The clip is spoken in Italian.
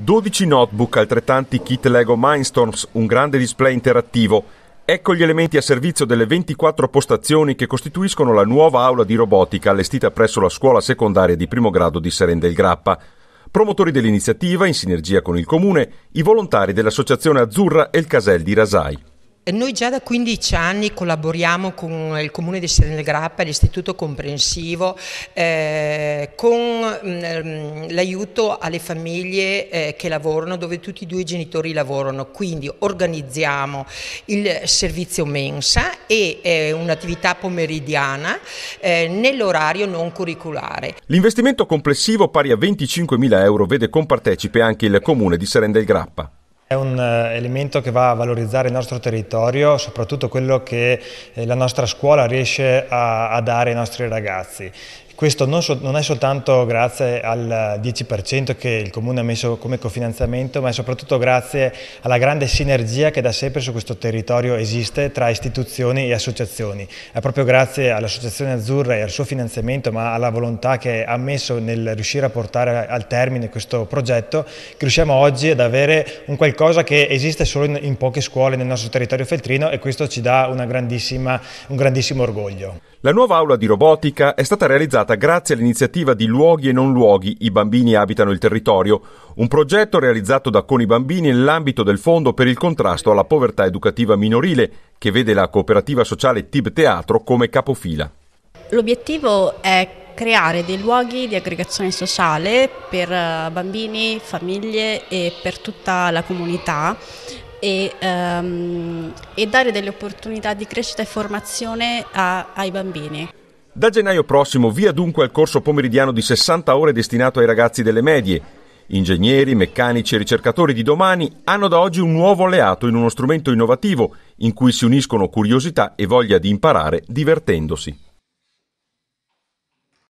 12 notebook, altrettanti kit Lego Mindstorms, un grande display interattivo. Ecco gli elementi a servizio delle 24 postazioni che costituiscono la nuova aula di robotica allestita presso la scuola secondaria di primo grado di Serendel Grappa. Promotori dell'iniziativa, in sinergia con il comune, i volontari dell'Associazione Azzurra e il Casel di Rasai. Noi già da 15 anni collaboriamo con il Comune di Sirene Grappa e l'Istituto Comprensivo eh, con mh, mm, l'aiuto alle famiglie eh, che lavorano, dove tutti e due i genitori lavorano. Quindi organizziamo il servizio mensa e eh, un'attività pomeridiana eh, nell'orario non curriculare. L'investimento complessivo pari a 25.000 euro vede compartecipe anche il Comune di Sirene Grappa. È un eh, elemento che va a valorizzare il nostro territorio, soprattutto quello che eh, la nostra scuola riesce a, dare ai nostri ragazzi. Questo non, so, non, è soltanto grazie al 10% che il Comune ha messo come cofinanziamento, ma è soprattutto grazie alla grande sinergia che da sempre su questo territorio esiste tra istituzioni e associazioni. È proprio grazie all'Associazione Azzurra e al suo finanziamento, ma alla volontà che ha messo nel riuscire a portare al termine questo progetto, che riusciamo oggi ad avere un qualcosa che esiste solo in, in poche scuole nel nostro territorio feltrino e questo ci dà un grandissimo orgoglio. La nuova aula di robotica è stata realizzata realizzata grazie all'iniziativa di Luoghi e non luoghi, i bambini abitano il territorio, un progetto realizzato da Coni Bambini nell'ambito del Fondo per il contrasto alla povertà educativa minorile, che vede la cooperativa sociale Tib Teatro come capofila. L'obiettivo è creare dei luoghi di aggregazione sociale per eh, bambini, famiglie e per tutta la comunità e, um, e dare delle opportunità di crescita e formazione a, ai bambini. Da gennaio prossimo via dunque al corso pomeridiano di 60 ore destinato ai ragazzi delle medie. Ingegneri, meccanici e ricercatori di domani hanno da oggi un nuovo alleato in uno strumento innovativo in cui si uniscono curiosità e voglia di imparare divertendosi.